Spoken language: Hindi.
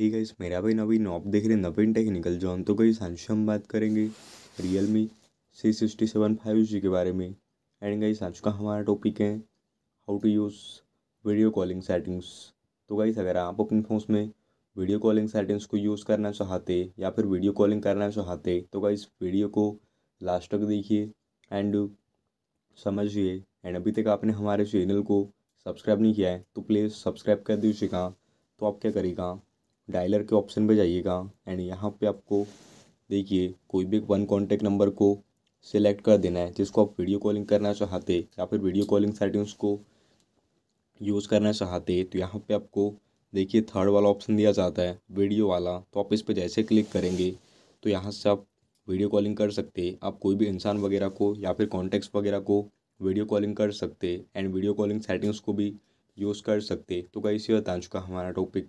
ही गाइस मेरा भाई नवीन आप देख रहे हैं नवीन टेक्निकल जॉन तो गई आज हम बात करेंगे Realme C sixty seven five G के बारे में एंड गाइस आज का हमारा टॉपिक है how to use video calling settings तो गाइस अगर आप अपने फोन में वीडियो कॉलिंग सेटिंग्स को यूज़ करना चाहते या फिर वीडियो कॉलिंग करना चाहते तो गाइस वीडियो को लास्ट तक देखिए एंड समझिए एंड अभी तक आपने हमारे चैनल को सब्सक्राइब नहीं किया है तो प्लीज़ सब्सक्राइब कर दीजिएगा तो आप क्या करेगा डायलर के ऑप्शन पे जाइएगा एंड यहाँ पे आपको देखिए कोई भी वन कॉन्टैक्ट नंबर को सिलेक्ट कर देना है जिसको आप वीडियो कॉलिंग करना चाहते या फिर वीडियो कॉलिंग सेटिंग्स को यूज़ करना चाहते तो यहाँ पे आपको देखिए थर्ड वाला ऑप्शन दिया जाता है वीडियो वाला तो आप इस पर जैसे क्लिक करेंगे तो यहाँ से आप वीडियो कॉलिंग कर सकते आप कोई भी इंसान वगैरह को या फिर कॉन्टैक्ट्स वगैरह को वीडियो कॉलिंग कर सकते एंड वीडियो कॉलिंग सेटिंग्स को भी यूज़ कर सकते तो कहीं से बता चुका हमारा टॉपिक